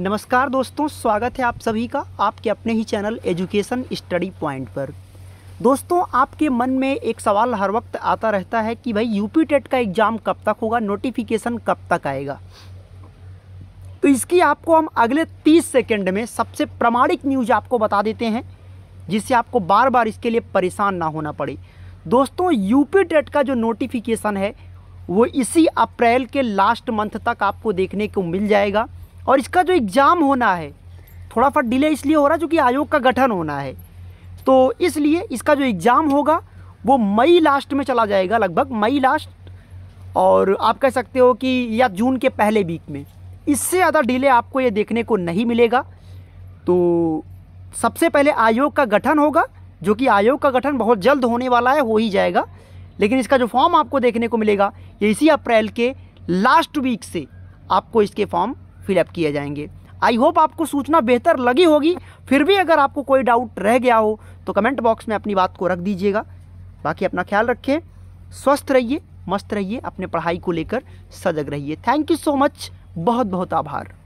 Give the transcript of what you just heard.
नमस्कार दोस्तों स्वागत है आप सभी का आपके अपने ही चैनल एजुकेशन स्टडी पॉइंट पर दोस्तों आपके मन में एक सवाल हर वक्त आता रहता है कि भाई यूपी टेट का एग्ज़ाम कब तक होगा नोटिफिकेशन कब तक आएगा तो इसकी आपको हम अगले 30 सेकंड में सबसे प्रमाणिक न्यूज़ आपको बता देते हैं जिससे आपको बार बार इसके लिए परेशान ना होना पड़े दोस्तों यूपी टेट का जो नोटिफिकेशन है वो इसी अप्रैल के लास्ट मंथ तक आपको देखने को मिल जाएगा और इसका जो एग्ज़ाम होना है थोड़ा फट डिले इसलिए हो रहा है क्योंकि आयोग का गठन होना है तो इसलिए इसका जो एग्ज़ाम होगा वो मई लास्ट में चला जाएगा लगभग मई लास्ट और आप कह सकते हो कि या जून के पहले वीक में इससे ज़्यादा डिले आपको ये देखने को नहीं मिलेगा तो सबसे पहले आयोग का गठन होगा जो कि आयोग का गठन बहुत जल्द होने वाला है हो ही जाएगा लेकिन इसका जो फॉर्म आपको देखने को मिलेगा ये इसी अप्रैल के लास्ट वीक से आपको इसके फॉर्म फिलअप किए जाएंगे आई होप आपको सूचना बेहतर लगी होगी फिर भी अगर आपको कोई डाउट रह गया हो तो कमेंट बॉक्स में अपनी बात को रख दीजिएगा बाकी अपना ख्याल रखें स्वस्थ रहिए मस्त रहिए अपने पढ़ाई को लेकर सजग रहिए थैंक यू सो मच बहुत बहुत आभार